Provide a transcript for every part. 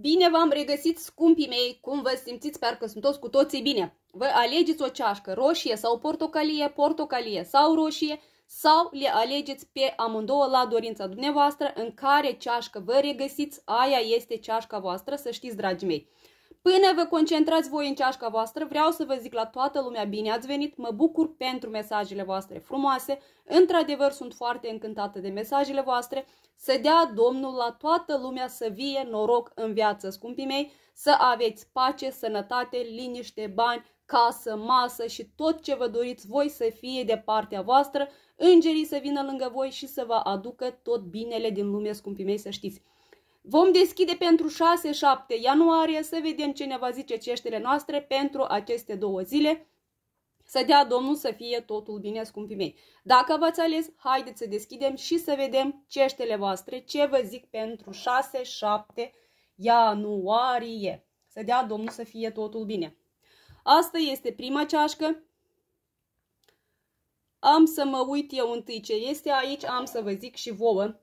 Bine v-am regăsit, scumpii mei, cum vă simțiți, sunt sunteți cu toții bine. Vă alegeți o ceașcă roșie sau portocalie, portocalie sau roșie, sau le alegeți pe amândouă la dorința dumneavoastră în care ceașcă vă regăsiți, aia este ceașca voastră, să știți, dragii mei. Până vă concentrați voi în ceașca voastră, vreau să vă zic la toată lumea bine ați venit, mă bucur pentru mesajele voastre frumoase, într-adevăr sunt foarte încântată de mesajele voastre, să dea Domnul la toată lumea să vie noroc în viață, scumpii mei, să aveți pace, sănătate, liniște, bani, casă, masă și tot ce vă doriți voi să fie de partea voastră, îngerii să vină lângă voi și să vă aducă tot binele din lume, scumpii mei, să știți. Vom deschide pentru 6-7 ianuarie să vedem ce ne va zice ceștile noastre pentru aceste două zile. Să dea Domnul să fie totul bine, scumpii mei. Dacă v-ați ales, haideți să deschidem și să vedem ceștele voastre, ce vă zic pentru 6-7 ianuarie. Să dea Domnul să fie totul bine. Asta este prima ceașcă. Am să mă uit eu întâi ce este aici, am să vă zic și vouă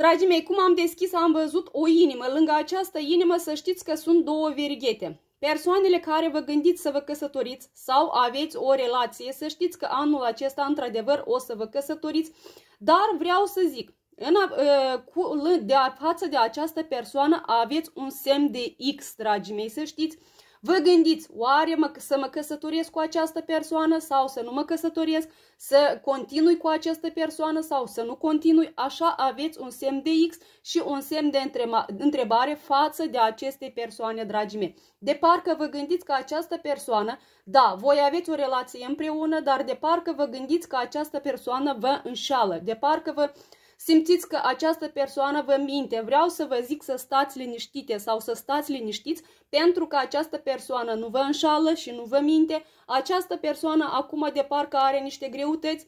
Dragii mei, cum am deschis, am văzut o inimă. Lângă această inimă să știți că sunt două verighete. Persoanele care vă gândiți să vă căsătoriți sau aveți o relație, să știți că anul acesta într-adevăr o să vă căsătoriți, dar vreau să zic, în, ă, cu, de, față de această persoană aveți un semn de X, dragii mei, să știți, Vă gândiți, oare mă, să mă căsătoresc cu această persoană sau să nu mă căsătoresc, să continui cu această persoană sau să nu continui, așa aveți un semn de X și un semn de întrebare față de aceste persoane, dragii mei. De parcă vă gândiți că această persoană, da, voi aveți o relație împreună, dar de parcă vă gândiți că această persoană vă înșală, de parcă vă simțiți că această persoană vă minte, vreau să vă zic să stați liniștite sau să stați liniștiți pentru că această persoană nu vă înșală și nu vă minte, această persoană acum de parcă are niște greutăți,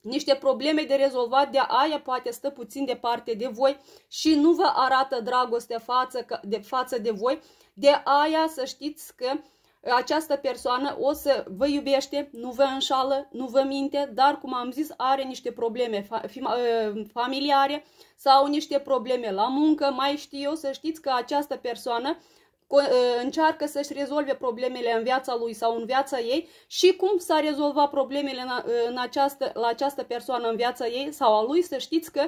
niște probleme de rezolvat, de aia poate stă puțin departe de voi și nu vă arată dragoste față, de, față de voi, de aia să știți că uh, această persoană o să vă iubește, nu vă înșală, nu vă minte, dar, cum am zis, are niște probleme ă, familiare sau niște probleme la muncă, mai știu eu să știți că această persoană ă, încearcă să-și rezolve problemele în viața lui sau în viața ei și cum s-a rezolvat problemele în, această, la această persoană în viața ei sau a lui, să știți că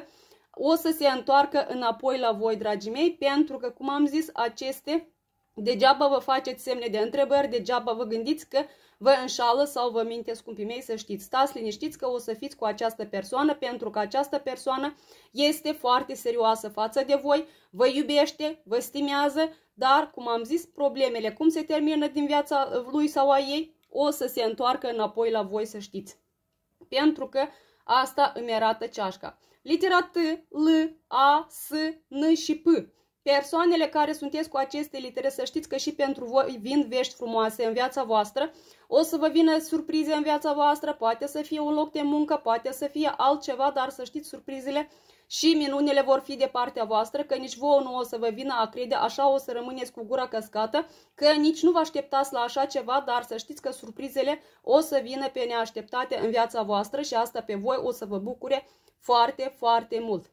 o să se întoarcă înapoi la voi, dragii mei, pentru că, cum am zis, aceste Degeaba vă faceți semne de întrebări, degeaba vă gândiți că vă înșală sau vă minte, scumpii mei, să știți. Stați liniștiți că o să fiți cu această persoană, pentru că această persoană este foarte serioasă față de voi, vă iubește, vă stimează, dar, cum am zis, problemele cum se termină din viața lui sau a ei, o să se întoarcă înapoi la voi, să știți. Pentru că asta îmi arată ceașca. Litera T, L, A, S, N și P. Persoanele care sunteți cu aceste litere, să știți că și pentru voi vin vești frumoase în viața voastră. O să vă vină surprize în viața voastră, poate să fie un loc de muncă, poate să fie altceva, dar să știți surprizele și minunile vor fi de partea voastră, că nici vouă nu o să vă vină a crede, așa o să rămâneți cu gura căscată, că nici nu vă așteptați la așa ceva, dar să știți că surprizele o să vină pe neașteptate în viața voastră și asta pe voi o să vă bucure foarte, foarte mult.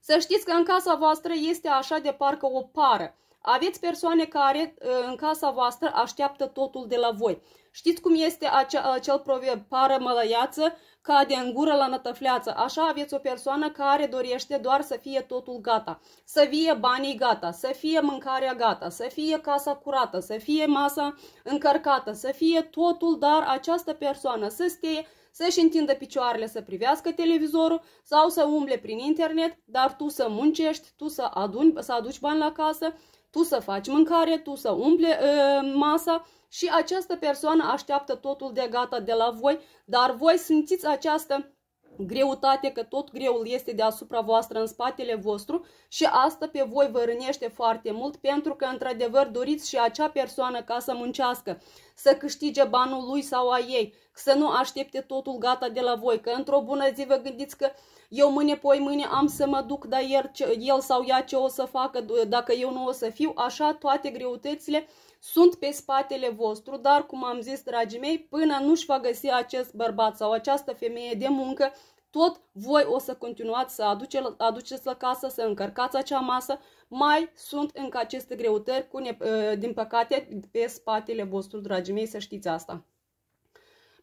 Să știți că în casa voastră este așa de parcă o pară. Aveți persoane care ă, în casa voastră așteaptă totul de la voi. Știți cum este acea, acel proverb, pară mălăiață, cade în gură la nătăfleață. Așa aveți o persoană care dorește doar să fie totul gata, să fie banii gata, să fie mâncarea gata, să fie casa curată, să fie masa încărcată, să fie totul, dar această persoană să stie să-și întindă picioarele să privească televizorul sau să umble prin internet, dar tu să muncești, tu să, aduni, să aduci bani la casă, tu să faci mâncare, tu să umple uh, ă, masa și această persoană așteaptă totul de gata de la voi, dar voi simțiți această greutate, că tot greul este deasupra voastră, în spatele vostru și asta pe voi vă rânește foarte mult pentru că într-adevăr doriți și acea persoană ca să muncească să câștige banul lui sau a ei, să nu aștepte totul gata de la voi, că într-o bună zi vă gândiți că eu mâine, poi mâine am să mă duc, dar el, el sau ea ce o să facă dacă eu nu o să fiu, așa toate greutățile sunt pe spatele vostru, dar cum am zis, dragii mei, până nu-și va găsi acest bărbat sau această femeie de muncă, tot voi o să continuați să aduce, aduceți la casă, să încărcați acea masă, mai sunt încă aceste greutăți, cu ne, ă, din păcate, pe spatele vostru, dragii mei, să știți asta.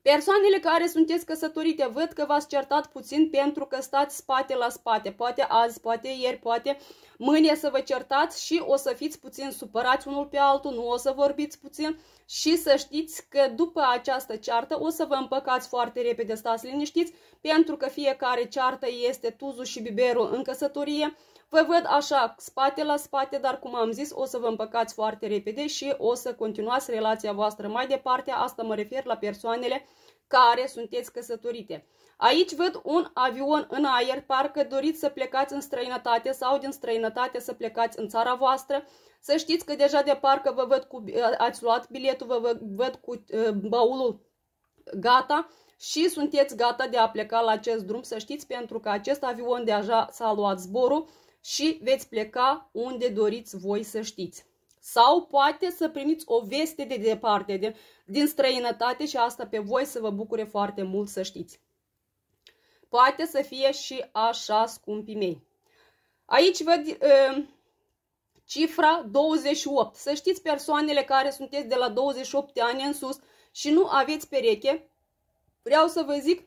Persoanele care sunteți căsătorite, văd că v-ați certat puțin pentru că stați spate la spate. Poate azi, poate ieri, poate mâine să vă certați și o să fiți puțin supărați unul pe altul, nu o să vorbiți puțin și să știți că după această ceartă o să vă împăcați foarte repede, stați liniștiți, pentru că fiecare ceartă este tuzul și biberul în căsătorie Vă văd așa, spate la spate, dar cum am zis, o să vă împăcați foarte repede și o să continuați relația voastră mai departe. Asta mă refer la persoanele care sunteți căsătorite. Aici văd un avion în aer, parcă doriți să plecați în străinătate sau din străinătate să plecați în țara voastră. Să știți că deja de parcă vă văd cu, ați luat biletul, vă văd cu ă, baulul gata și sunteți gata de a pleca la acest drum, să știți, pentru că acest avion deja s-a luat zborul și veți pleca unde doriți voi să știți. Sau poate să primiți o veste de departe, de, din străinătate și asta pe voi să vă bucure foarte mult să știți. Poate să fie și așa, scumpii mei. Aici văd e, uh, cifra 28. Să știți persoanele care sunteți de la 28 ani în sus și nu aveți pereche. Vreau să vă zic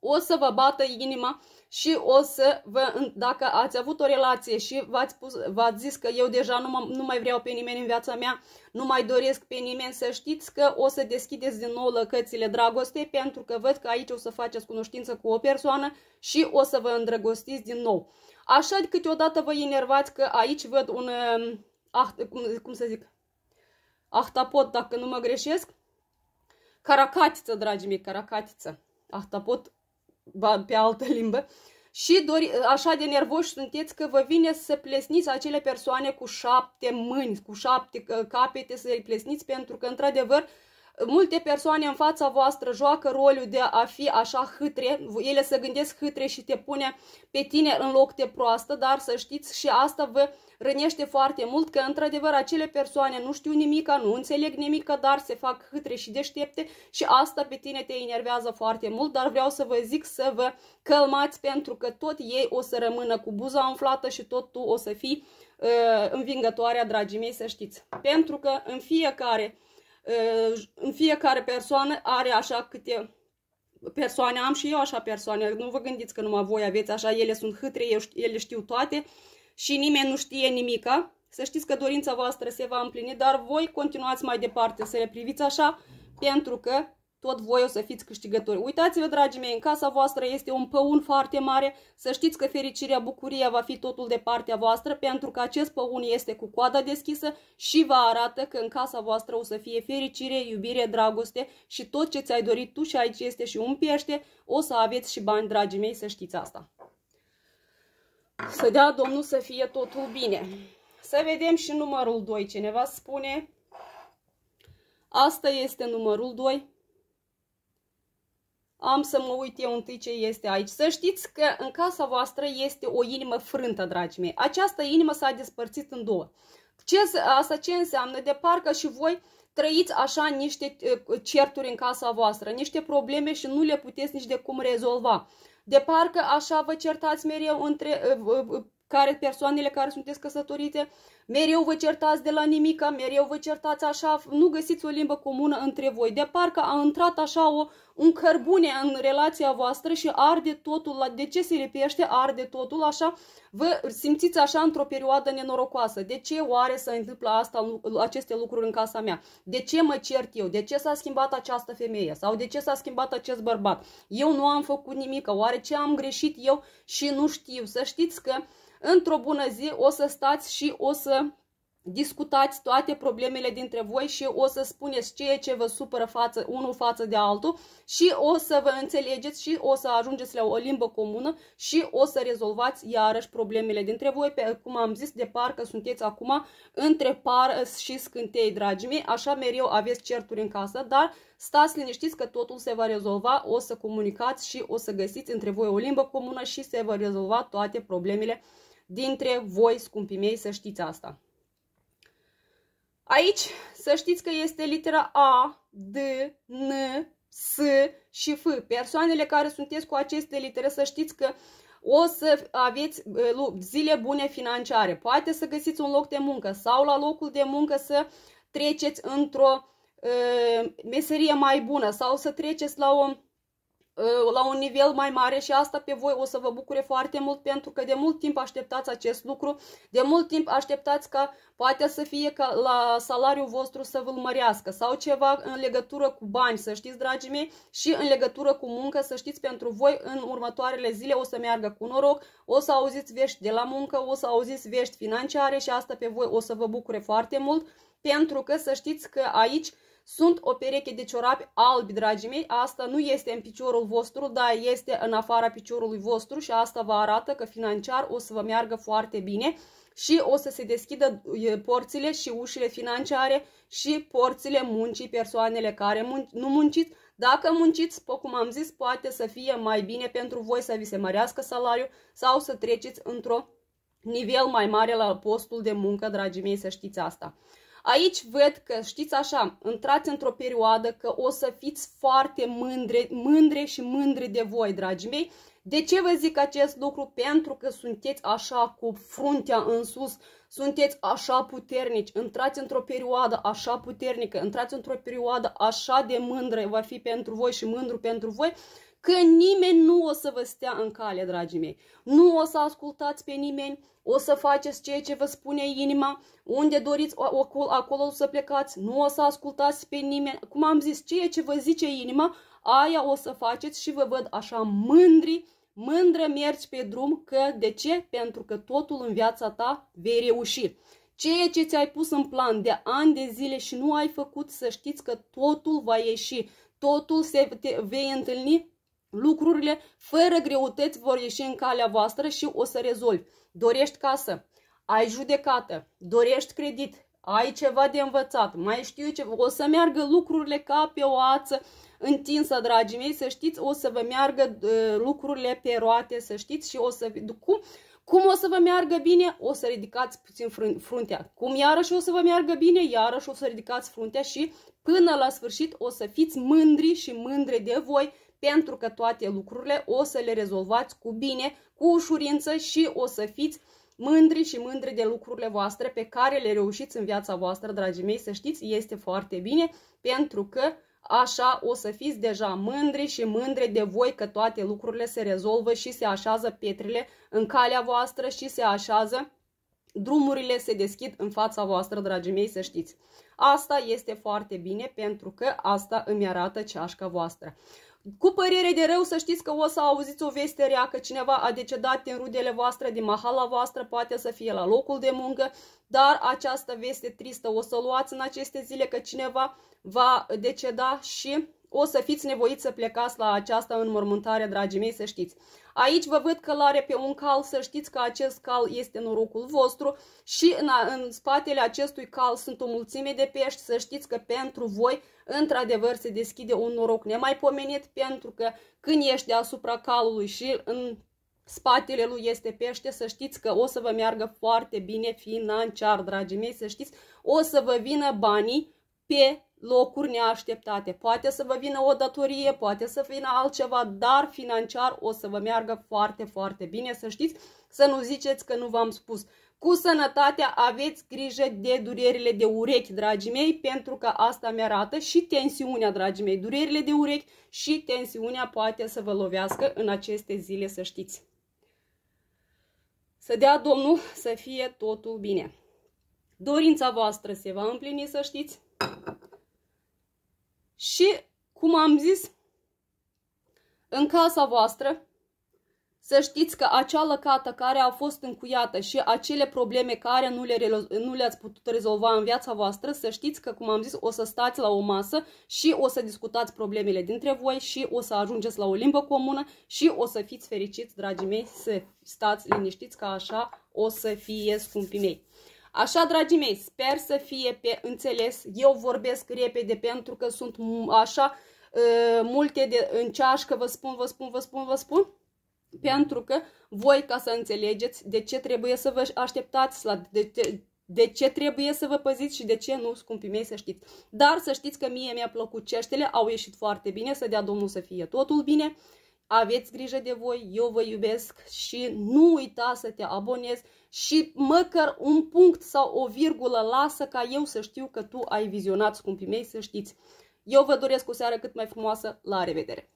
o să vă bată inima și o să vă, dacă ați avut o relație și v-ați, pus, v-ați zis că eu deja nu, nu mai vreau pe nimeni în viața mea, nu mai doresc pe nimeni, să știți că o să deschideți din nou lăcățile dragostei pentru că văd că aici o să faceți cunoștință cu o persoană și o să vă îndrăgostiți din nou. Așa de câteodată vă enervați că aici văd un, ah, cum, cum să zic, ahtapot dacă nu mă greșesc, caracatiță, dragii mei, caracatiță. Ahtapot bani pe altă limbă, și dori, așa de nervoși sunteți că vă vine să plesniți acele persoane cu șapte mâini, cu șapte uh, capete, să-i plesniți, pentru că, într-adevăr, uh, multe persoane în fața voastră joacă rolul de a fi așa hâtre, ele se gândesc hâtre și te pune pe tine în loc de proastă, dar să știți și asta vă rănește foarte mult, că într-adevăr acele persoane nu știu nimica, nu înțeleg nimica, dar se fac hâtre și deștepte și asta pe tine te enervează foarte mult, dar vreau să vă zic să vă călmați pentru că tot ei o să rămână cu buza umflată și tot tu o să fii uh, învingătoarea, dragii mei, să știți. Pentru că în fiecare Ă, în fiecare persoană are așa câte persoane, am și eu așa persoane, nu vă gândiți că numai voi aveți așa, ele sunt hâtre, ele știu toate și nimeni nu știe nimica. Să știți că dorința voastră se va împlini, dar voi continuați mai departe să le priviți așa, pentru că tot voi o să fiți câștigători. Uitați-vă, dragii mei, în casa voastră este un păun foarte mare, să știți că fericirea, bucuria va fi totul de partea voastră, pentru că acest păun este cu coada deschisă și vă arată că în casa voastră o să fie fericire, iubire, dragoste și tot ce ți-ai dorit tu și aici este și un pește, o să aveți și bani, dragii mei, să știți asta. Să dea Domnul să fie totul bine. Să vedem și numărul 2, cineva spune... Asta este numărul 2. Am să mă uit eu întâi ce este aici. Să știți că în casa voastră este o inimă frântă, dragii mei. Această inimă s-a despărțit în două. Ce, asta ce înseamnă? De parcă și voi trăiți așa niște certuri în casa voastră, niște probleme și nu le puteți nici de cum rezolva. De parcă așa vă certați mereu între care persoanele care sunteți căsătorite, mereu vă certați de la nimica, mereu vă certați așa, nu găsiți o limbă comună între voi. De parcă a intrat așa o, un cărbune în relația voastră și arde totul, de ce se lipește, arde totul așa, vă simțiți așa într-o perioadă nenorocoasă. De ce oare să întâmplă asta, aceste lucruri în casa mea? De ce mă cert eu? De ce s-a schimbat această femeie? Sau de ce s-a schimbat acest bărbat? Eu nu am făcut nimic, oare ce am greșit eu și nu știu? Să știți că într-o bună zi o să stați și o să discutați toate problemele dintre voi și o să spuneți ceea ce vă supără față, unul față de altul și o să vă înțelegeți și o să ajungeți la o limbă comună și o să rezolvați iarăși problemele dintre voi, pe, cum am zis, de parcă sunteți acum între par și scântei, dragii mei, așa mereu aveți certuri în casă, dar stați liniștiți că totul se va rezolva, o să comunicați și o să găsiți între voi o limbă comună și se va rezolva toate problemele dintre voi, scumpii mei, să știți asta. Aici să știți că este litera A, D, N, S și F. Persoanele care sunteți cu aceste litere să știți că o să aveți zile bune financiare. Poate să găsiți un loc de muncă sau la locul de muncă să treceți într-o ă, meserie mai bună sau să treceți la o Uh, la un nivel mai mare și asta pe voi o să vă bucure foarte mult pentru că de mult timp așteptați acest lucru, de mult timp așteptați ca poate să fie ca la salariul vostru să vă mărească sau ceva în legătură cu bani, să știți, dragii mei, și în legătură cu muncă, să știți, pentru voi în următoarele zile o să meargă cu noroc, o să auziți vești de la muncă, o să auziți vești financiare și asta pe voi o să vă bucure foarte mult pentru că să știți că aici sunt o pereche de ciorapi albi, dragii mei. Asta nu este în piciorul vostru, dar este în afara piciorului vostru și asta vă arată că financiar o să vă meargă foarte bine și o să se deschidă porțile și ușile financiare și porțile muncii persoanele care mun nu munciți. Dacă munciți, cum am zis, poate să fie mai bine pentru voi să vi se mărească salariul sau să treceți într-o nivel mai mare la postul de muncă, dragii mei, să știți asta. Aici văd că, știți așa, intrați într-o perioadă că o să fiți foarte mândre, mândre și mândre de voi, dragii mei, de ce vă zic acest lucru? Pentru că sunteți așa cu fruntea în sus, sunteți așa puternici, intrați într-o perioadă așa puternică, intrați într-o perioadă așa de mândră, va fi pentru voi și mândru pentru voi, că nimeni nu o să vă stea în cale, dragii mei. Nu o să ascultați pe nimeni, o să faceți ceea ce vă spune inima, unde doriți acolo, acolo să plecați, nu o să ascultați pe nimeni. Cum am zis, ceea ce vă zice inima, aia o să faceți și vă văd așa mândri, Mândră mergi pe drum că, de ce? Pentru că totul în viața ta vei reuși. Ceea ce ți-ai pus în plan de ani de zile și nu ai făcut, să știți că totul va ieși. Totul se te, vei întâlni lucrurile fără greutăți vor ieși în calea voastră și o să rezolvi. Dorești casă, ai judecată, dorești credit, ai ceva de învățat, mai știu ce, o să meargă lucrurile ca pe o ață întinsă, dragii mei, să știți, o să vă meargă uh, lucrurile pe roate, să știți, și o să, cum, cum o să vă meargă bine, o să ridicați puțin fruntea, cum iarăși o să vă meargă bine, iarăși o să ridicați fruntea și până la sfârșit o să fiți mândri și mândre de voi, pentru că toate lucrurile o să le rezolvați cu bine, cu ușurință și o să fiți uh, mândri și mândri de lucrurile voastre pe care le reușiți în viața voastră, dragii mei, să știți, este foarte bine, pentru că așa o să fiți deja mândri și mândri de voi că toate lucrurile se rezolvă și se așează pietrele în calea voastră și se așează drumurile se deschid în fața voastră, dragii mei, să știți. Asta este foarte bine pentru că asta îmi arată ceașca voastră. Cu părere de rău să știți că o să auziți o veste rea că cineva a decedat din rudele voastre, din mahala voastră, poate să fie la locul de muncă, dar această veste tristă o să luați în aceste zile că cineva va deceda și o să fiți nevoiți să plecați la această înmormântare, dragii mei, să știți. Aici vă văd călare pe un cal, să știți că acest cal este norocul vostru și în, în spatele acestui cal sunt o mulțime de pești, să știți că pentru voi într-adevăr se deschide un noroc nemaipomenit pentru că când ești deasupra calului și în spatele lui este pește, să știți că o să vă meargă foarte bine financiar, dragii mei, să știți, o să vă vină banii pe locuri neașteptate. Poate să vă vină o datorie, poate să vină altceva, dar financiar o să vă meargă foarte, foarte bine. Să știți, să nu ziceți că nu v-am spus. Cu sănătatea aveți grijă de durerile de urechi, dragii mei, pentru că asta mi-arată și tensiunea, dragii mei. Durerile de urechi și tensiunea poate să vă lovească în aceste zile, să știți. Să dea Domnul să fie totul bine. Dorința voastră se va împlini, să știți. Și, cum am zis, în casa voastră, să știți că acea lăcată care a fost încuiată și acele probleme care nu, le, nu le-ați putut rezolva în viața voastră, să știți că, cum am zis, o să stați la o masă și o să discutați problemele dintre voi și o să ajungeți la o limbă comună și o să fiți fericiți, dragii mei, să stați liniștiți, că așa o să fie scumpii mei. Așa, dragii mei, sper să fie pe înțeles. Eu vorbesc repede pentru că sunt așa ă, multe de în ceașcă, vă spun, vă spun, vă spun, vă spun. Pentru că voi, ca să înțelegeți de ce trebuie să vă așteptați, la, de, ce, de ce trebuie să vă păziți și de ce nu, scumpii mei, să știți. Dar să știți că mie mi-a plăcut ceștele, au ieșit foarte bine, să dea Domnul să fie totul bine aveți grijă de voi, eu vă iubesc și nu uita să te abonezi și măcar un punct sau o virgulă lasă ca eu să știu că tu ai vizionat, scumpii mei, să știți. Eu vă doresc o seară cât mai frumoasă, la revedere!